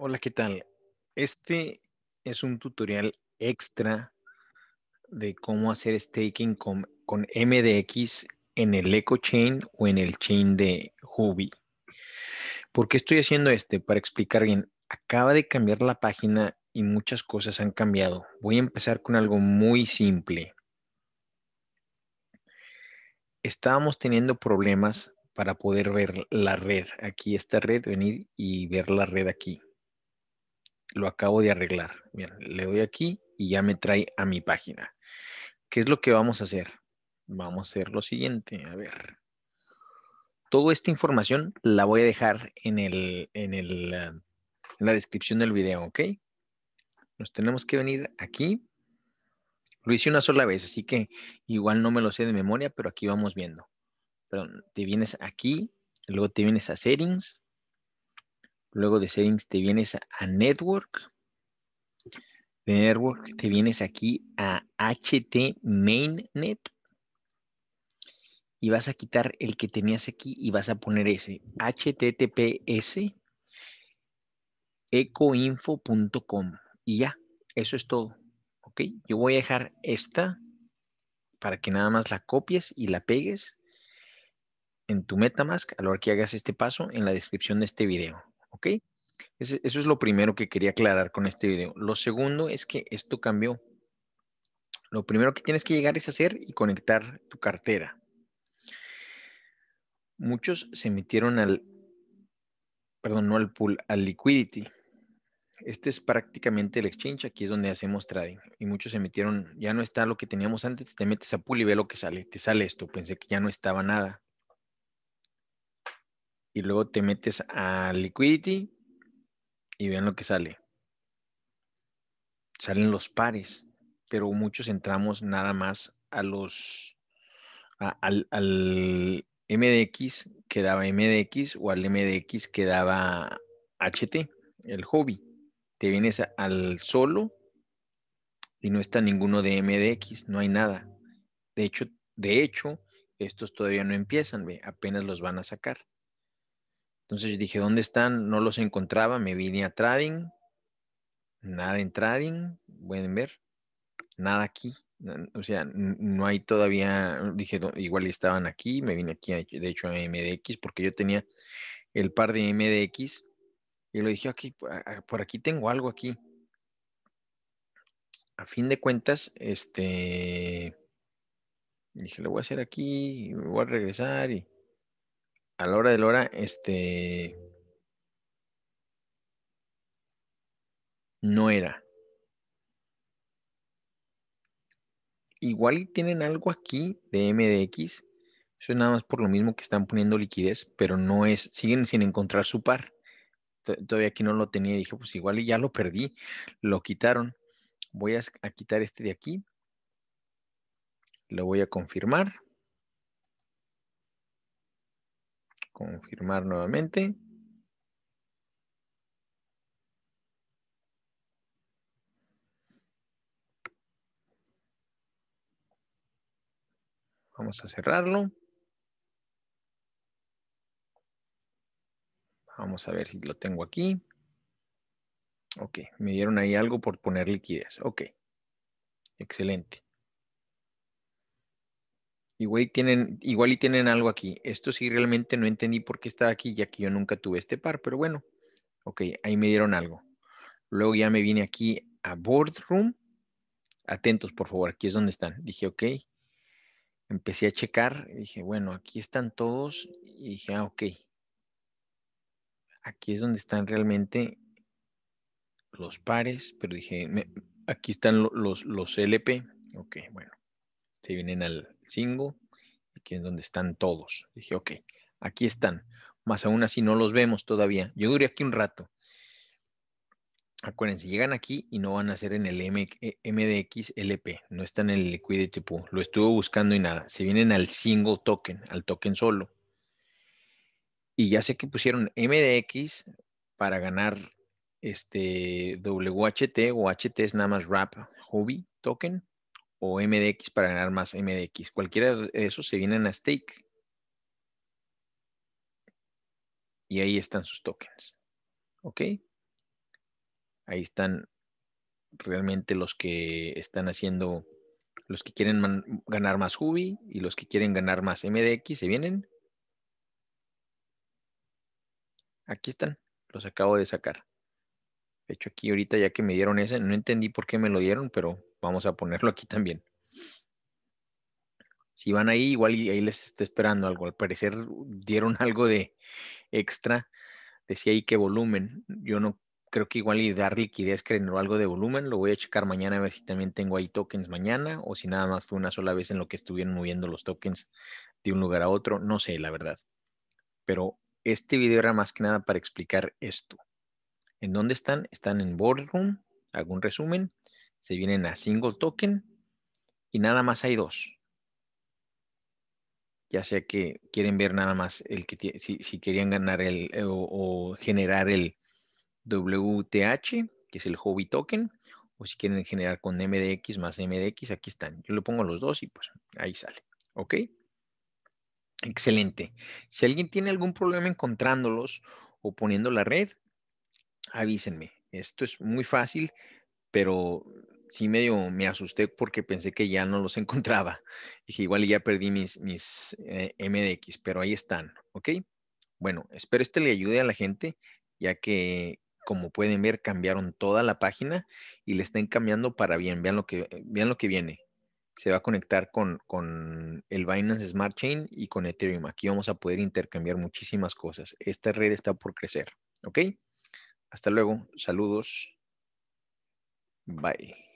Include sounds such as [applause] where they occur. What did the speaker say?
Hola, ¿qué tal? Este es un tutorial extra de cómo hacer staking con, MDX en el Chain o en el chain de Huobi. ¿Por qué estoy haciendo este? Para explicar bien, acaba de cambiar la página y muchas cosas han cambiado. Voy a empezar con algo muy simple. Estábamos teniendo problemas para poder ver la red. Aquí esta red, venir y ver la red aquí lo acabo de arreglar. Bien, le doy aquí y ya me trae a mi página. ¿Qué es lo que vamos a hacer? Vamos a hacer lo siguiente, a ver. Toda esta información la voy a dejar en, el, en, el, ah, en la descripción del video, ¿ok? Nos tenemos que venir aquí. Lo hice una sola vez, así que igual no me lo sé de memoria, pero aquí vamos viendo. Perdón, te vienes aquí, luego te vienes a Settings, Luego de settings te vienes a network. De network te vienes aquí a HTMainnet. Y vas a quitar el que tenías aquí y vas a poner ese. HTTPS ecoinfo.com. Y ya, eso es todo. ¿Ok? Yo voy a dejar esta para que nada más la copies y la pegues en tu MetaMask a lo hora que hagas este paso en la descripción de este video. ¿ok? Eso es lo primero que quería aclarar con este video. Lo segundo es que esto cambió. Lo primero que tienes que llegar es hacer y conectar tu cartera. Muchos se metieron al, perdón, no al pool, al liquidity. Este es prácticamente el exchange, aquí es donde hacemos trading. Y muchos se metieron, ya no está lo que teníamos antes, te metes a pool y ve lo que sale. Te sale esto, pensé que ya no estaba nada y luego te metes a liquidity y vean lo que sale. Salen los pares, pero muchos entramos nada más a los al, MDX que daba MDX o al MDX que daba HT, el hobby. Te vienes al solo y no está ninguno de MDX, no hay nada. De hecho, de hecho, estos todavía no empiezan, ¿ve? apenas los van a sacar. Entonces yo dije, ¿dónde están? No los encontraba, me vine a trading, nada en trading, pueden ver, nada aquí. O sea, no hay todavía, dije, igual estaban aquí, me vine aquí, de hecho, a MDX, porque yo tenía el par de MDX y lo dije, aquí, por aquí tengo algo aquí. A fin de cuentas, este, dije, lo voy a hacer aquí, me voy a regresar y a la hora de la hora, este, no era. Igual tienen algo aquí de MDX. Eso es nada más por lo mismo que están poniendo liquidez, pero no es, siguen sin encontrar su par. Todavía aquí no lo tenía dije, pues igual ya lo perdí, lo quitaron. Voy a, a quitar este de aquí. Lo voy a confirmar. confirmar nuevamente. Vamos a cerrarlo. Vamos a ver si lo tengo aquí. Ok, me dieron ahí algo por poner liquidez. Ok, excelente. Igual, tienen, igual y tienen algo aquí. Esto sí realmente no entendí por qué estaba aquí, ya que yo nunca tuve este par, pero bueno. Ok, ahí me dieron algo. Luego ya me vine aquí a Boardroom. Atentos, por favor, aquí es donde están. Dije, ok. Empecé a checar. Dije, bueno, aquí están todos. Y dije, ah, ok. Aquí es donde están realmente los pares, pero dije, aquí están los, los LP. Ok, bueno se vienen al single, aquí es donde están todos. Dije, ok, aquí están, más aún así no los vemos todavía. Yo duré aquí un rato. Acuérdense, llegan aquí y no van a ser en el M eh, LP. no están en el Liquidity Pool. Lo estuve buscando y nada. Se vienen al single token, al token solo. Y ya sé que pusieron MDX para ganar este WHT o HT es nada más Wrap Hobby Token o MDX para ganar más MDX. Cualquiera de esos se vienen a stake. Y ahí están sus tokens. ¿Ok? Ahí están realmente los que están haciendo, los que quieren ganar más Hubi y los que quieren ganar más MDX se vienen. Aquí están, los acabo de sacar. De hecho, aquí ahorita ya que me dieron ese, no entendí por qué me lo dieron, pero vamos a ponerlo aquí también. Si van ahí, igual ahí les está esperando algo. Al parecer dieron [laughs] algo de extra. Decía ahí que volumen. Yo no creo que igual y dar liquidez o algo de volumen. Lo voy a checar mañana a ver si también tengo ahí tokens mañana o si nada más fue una sola vez en lo que estuvieron moviendo los tokens de un lugar a otro. No sé, la verdad. Pero este video era más que nada para explicar esto. ¿En dónde están? Están en Boardroom. Hago un resumen se vienen a single token y nada más hay dos. Ya sea que quieren ver nada más el que si, si querían ganar el eh, o, o, generar el WTH, que es el hobby token, o si quieren generar con MDX más MDX, aquí están. Yo le pongo los dos y pues ahí sale. ¿Ok? Excelente. Si alguien tiene algún problema encontrándolos o poniendo la red, avísenme. Esto es muy fácil, pero sí medio me asusté porque pensé que ya no los [laughs] encontraba. Dije, igual ya perdí mis, mis eh, MDX, pero ahí están, ¿ok? Bueno, espero este le ayude a la gente, ya que como pueden ver cambiaron toda la página y le están cambiando para bien. Vean lo que, eh, vean lo que viene. Se va a conectar con, con el Binance Smart Chain y con Ethereum. Aquí vamos a poder intercambiar muchísimas cosas. Esta red está por crecer, ¿ok? Hasta luego, saludos. Bye.